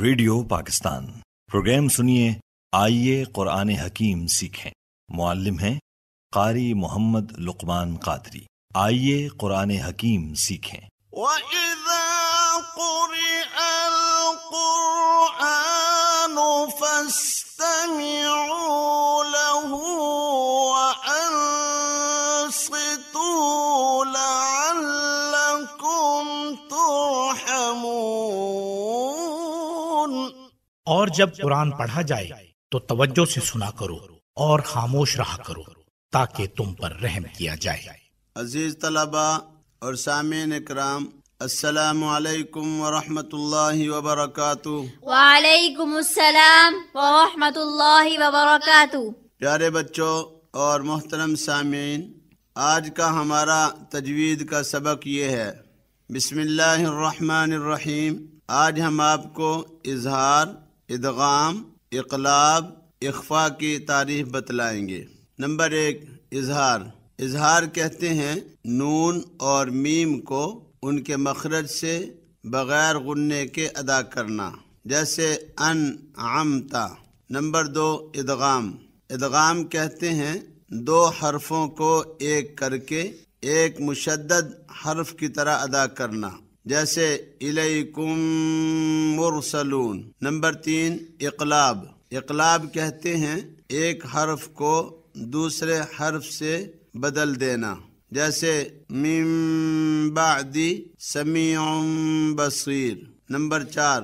ریڈیو پاکستان پروگرام سنیے آئیے قرآن حکیم سیکھیں معلم ہیں قاری محمد لقمان قادری آئیے قرآن حکیم سیکھیں وَإِذَا قُرِئَ الْقُرْآنُ فَاسْتَمِعُوا لَهُ اور جب قرآن پڑھا جائے تو توجہ سے سنا کرو اور خاموش رہا کرو تاکہ تم پر رحم کیا جائے عزیز طلبا اور سامعین اکرام السلام علیکم ورحمۃ اللہ وبرکاتہ وعلیکم السلام ورحمۃ اللہ وبرکاتہ پیارے بچوں اور محترم سامعین آج کا ہمارا تجوید کا سبق یہ ہے بسم اللہ الرحمن الرحیم آج ہم آپ کو اظہار ادغام اقلاب اخفا کی تعریف بتلائیں گے نمبر ایک اظہار اظہار کہتے ہیں نون اور میم کو ان کے مخرج سے بغیر غنے کے ادا کرنا جیسے ان عامتا نمبر دو ادغام ادغام کہتے ہیں دو حرفوں کو ایک کر کے ایک مشدد حرف کی طرح ادا کرنا جیسے الیکم مرسلون نمبر تین اقلاب اقلاب کہتے ہیں ایک حرف کو دوسرے حرف سے بدل دینا جیسے سمیع بصیر نمبر چار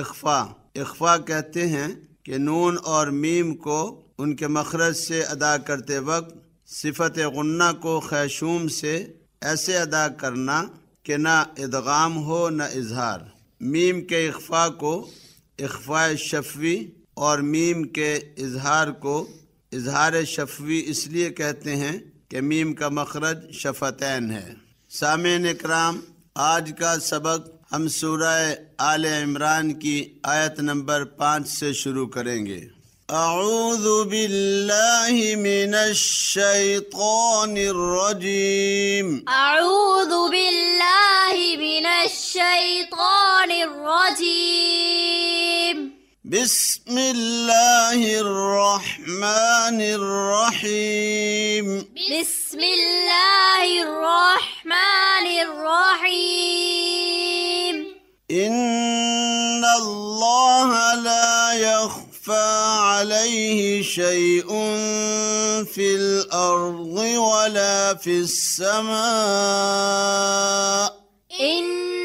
اخفا اخفا کہتے ہیں کہ نون اور میم کو ان کے مخرج سے ادا کرتے وقت صفت غنہ کو خیشوم سے ایسے ادا کرنا کہ نہ ادغام ہو نہ اظہار میم کے اخفاء کو اخفاء شفوی اور میم کے اظہار کو اظہار شفوی اس لیے کہتے ہیں کہ میم کا مخرج شفتین ہے سامعین اکرام آج کا سبق ہم سورہ آل عمران کی آیت نمبر پانچ سے شروع کریں گے اعوذ اعوذ باللہ باللہ من الشیطان الرجیم الشيطان الرجيم بسم الله الرحمن الرحيم بسم الله الرحمن الرحيم إن الله لا يخفى عليه شيء في الأرض ولا في السماء إن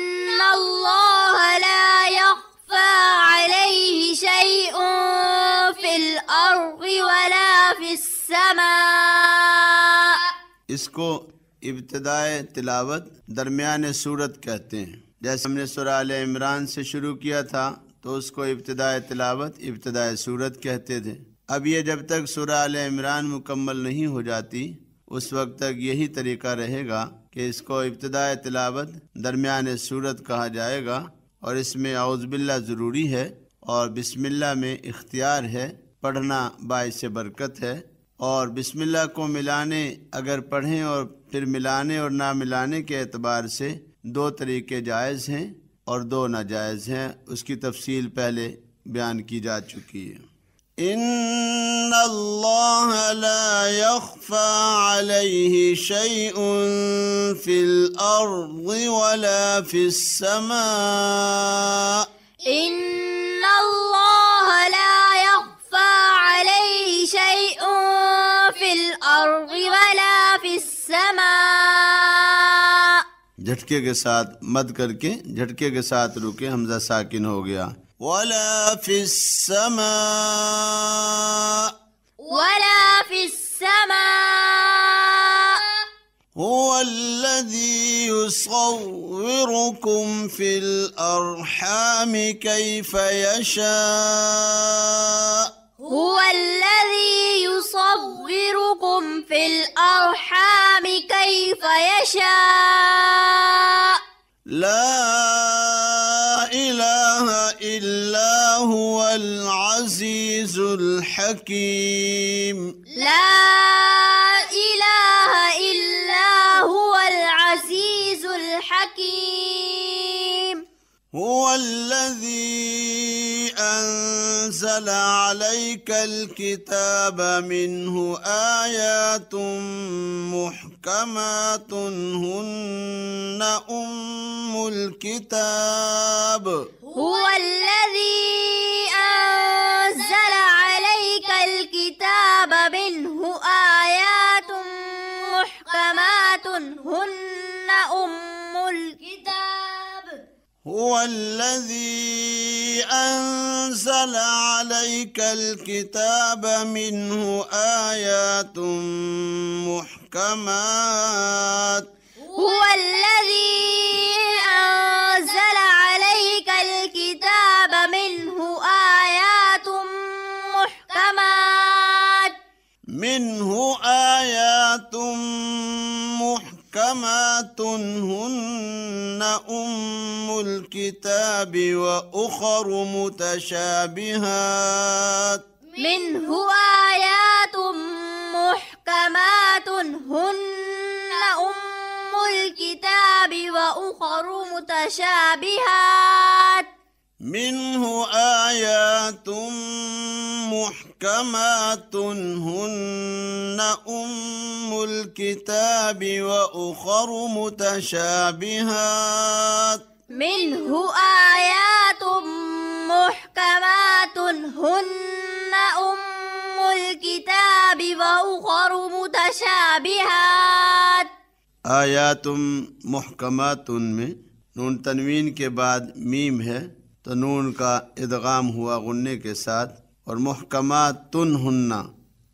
الله لا يخفى عليه شيء في في الأرض ولا السماء اس کو ابتداء تلاوت درمیان صورت کہتے ہیں جیسے ہم نے سورہ علی عمران سے شروع کیا تھا تو اس کو ابتداء تلاوت ابتدائے صورت کہتے تھے اب یہ جب تک سورہ علی عمران مکمل نہیں ہو جاتی اس وقت تک یہی طریقہ رہے گا کہ اس کو ابتدائے تلاوت درمیان صورت کہا جائے گا اور اس میں اعوذ باللہ ضروری ہے اور بسم اللہ میں اختیار ہے پڑھنا باعث برکت ہے اور بسم اللہ کو ملانے اگر پڑھیں اور پھر ملانے اور نہ ملانے کے اعتبار سے دو طریقے جائز ہیں اور دو ناجائز ہیں اس کی تفصیل پہلے بیان کی جا چکی ہے إن الله لا يخفى عليه شيء في الأرض ولا في السماء إن الله لا يخفى عليه شيء في الأرض ولا في السماء کے ساتھ مد کر کے جھٹکے کے ساتھ رکے حمزہ ساکن ہو گیا ولا في السماء ولا في السماء هو الذي يصوركم في الأرحام كيف يشاء هو الذي يصوركم في الأرحام كيف يشاء لا هو العزيز الحكيم لا إله إلا هو العزيز الحكيم هو الذي أنزل عليك الكتاب منه آيات محكمات هن أم الكتاب هو الذي هو الذي أنزل عليك الكتاب منه آيات محكمات هو الذي أنزل عليك الكتاب منه آيات محكمات منه آيات محكمات الكتاب وأخر متشابهات منه آيات محكمات هن أم الكتاب وأخر متشابهات منه آيات محكمات هن أم الكتاب وأخر متشابهات منه آيات محكمات هن أم الكتاب وأخر متشابهات آيات محكمات میں نون تنوین کے بعد میم ہے تو نون کا ادغام ہوا غنے کے ساتھ اور محکمات تن ہننا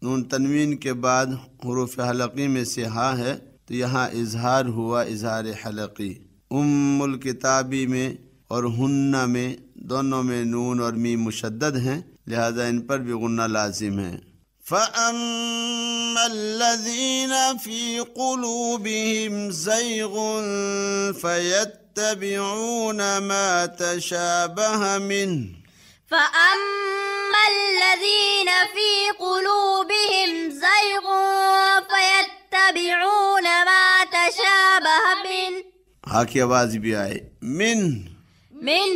نون تنوین کے بعد حروف حلقی میں سے ہاں ہے تو یہاں اظہار ہوا اظہار حلقی ام الكتاب میں اور हन्ना میں دونوں میں نون اور میم مشدد ہیں لہذا ان پر بھی غنہ لازم ہے فأما الذين في قلوبهم زيغ فيتبعون ما تشابه منه فأما الذين في قلوبهم زيغ فيتبعون ما تشابه منه هاكي کی آواز بھی آئے من من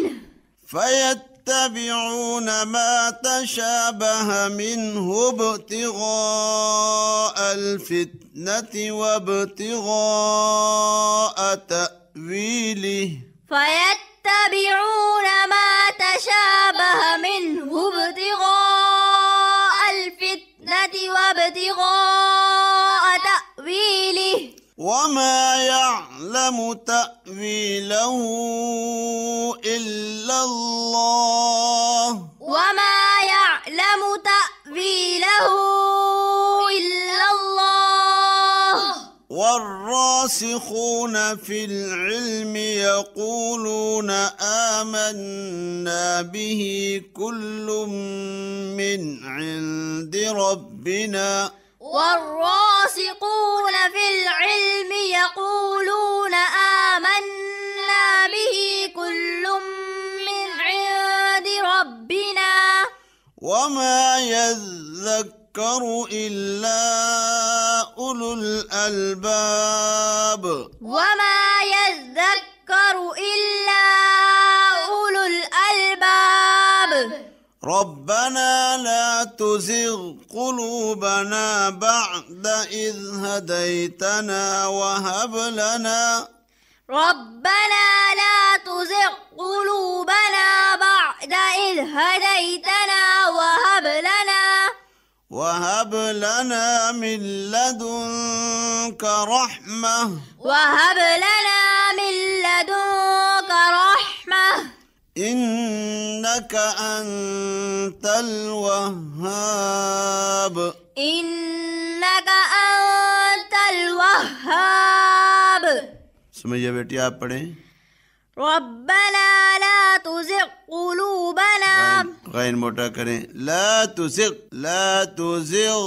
فيتبعون ما تشابه منه ابتغاء الفتنة وابتغاء تأويله فيتبعون ما تشابه منه ابتغاء الفتنة وابتغاء تأويله وما يعلم تأويله إلا الله وما يعلم تأويله إلا الله والراسخون في العلم يقولون آمنا به كل من عند ربنا والراسقون في العلم يقولون آمنا به كل من عند ربنا وما يذكر إلا أولو الألباب وما يذكر إلا أولو الألباب ربنا لا تزغ قلوبنا بعد إذ هديتنا وهب لنا ربنا لا تزغ قلوبنا بعد إذ هديتنا وهب لنا وهب لنا من لدنك رحمة وهب لنا إنك أنت الوهاب إنك أنت الوهاب سمجھے بیٹی آپ پڑھیں ربنا لا تزغ قلوبنا غين موٹا کریں لا تزغ لا تزغ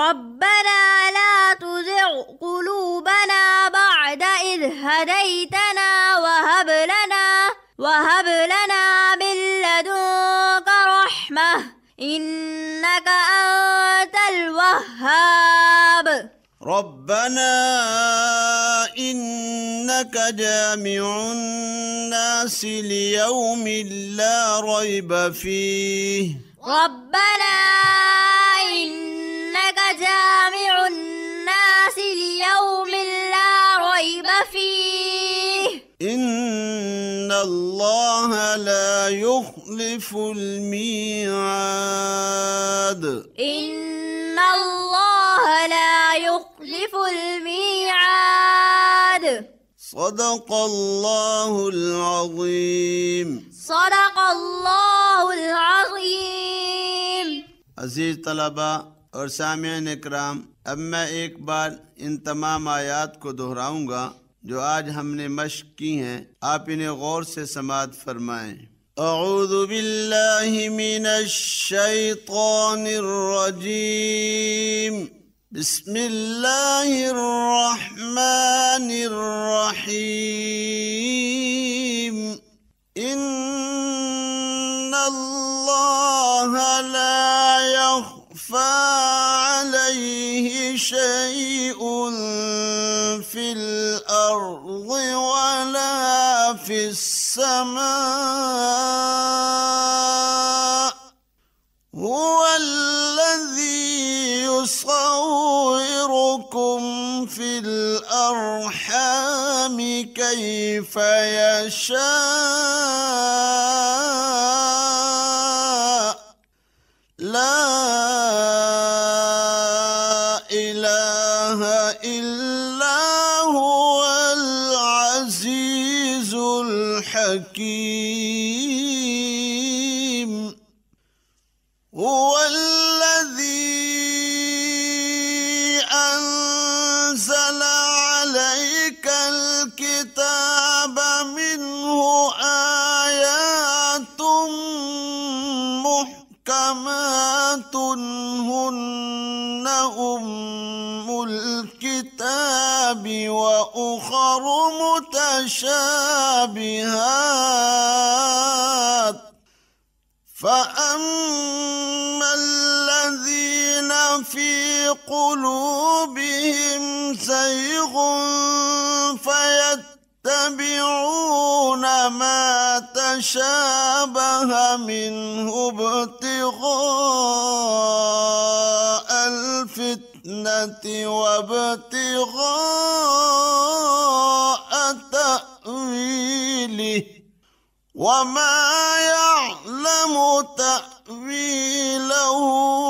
ربنا لا تزغ قلوبنا بعد إذ هديتنا وهب لنا وهب لنا من لدنك رحمة إنك أنت الوهاب ربنا إنك جامع الناس ليوم لا ريب فيه ربنا إنك جامع الله لا يخلف الميعاد إن الله لا يخلف الميعاد صدق الله العظيم صدق الله العظيم عزيز طلبة اور سامعین اکرام اب میں ایک بار ان تمام آیات کو دہراؤں گا جو آج ہم نے مشق کی ہیں آپ انہیں غور سے سماعت فرمائیں اعوذ باللہ من الشیطان الرجیم بسم اللہ الرحمن الرحیم ان اللہ لا یخفی لئی شعی السماء هو الذي يصوركم في الأرحام كيف يشاء لا الكتاب منه آيات محكمات هن أم الكتاب وأخر متشابهات فأما الذين في قلوبهم زيغ يتبعون ما تشابه منه ابتغاء الفتنة وابتغاء تأويله وما يعلم تأويله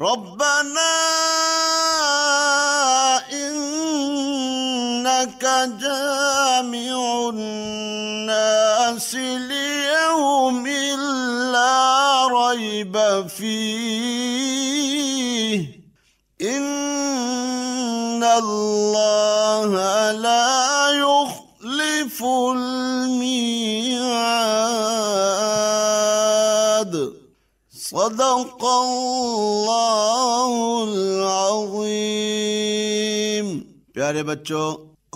ربنا إنك جامع الناس ليوم لا ريب فيه إن الله لا يخلف الميعاد صدق اللہ العظیم پیارے بچوں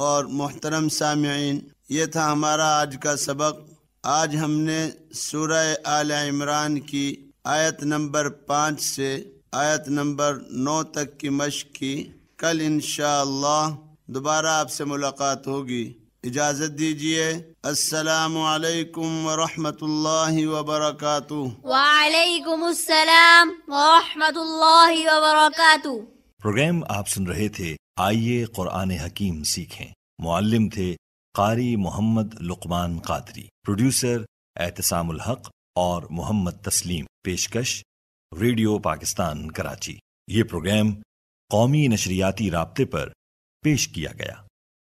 اور محترم سامعین یہ تھا ہمارا آج کا سبق آج ہم نے سورہ آل عمران کی آیت نمبر پانچ سے آیت نمبر نو تک کی مشق کی کل انشاءاللہ دوبارہ آپ سے ملاقات ہوگی اجازت دیجیے السلام علیکم ورحمۃ اللہ وبرکاتہ وعلیکم السلام ورحمۃ اللہ وبرکاتہ پروگرام آپ سن رہے تھے آئیے قرآن حکیم سیکھیں معلم تھے قاری محمد لقمان قادری پروڈیوسر احتسام الحق اور محمد تسلیم پیشکش ریڈیو پاکستان کراچی یہ پروگرام قومی نشریاتی رابطے پر پیش کیا گیا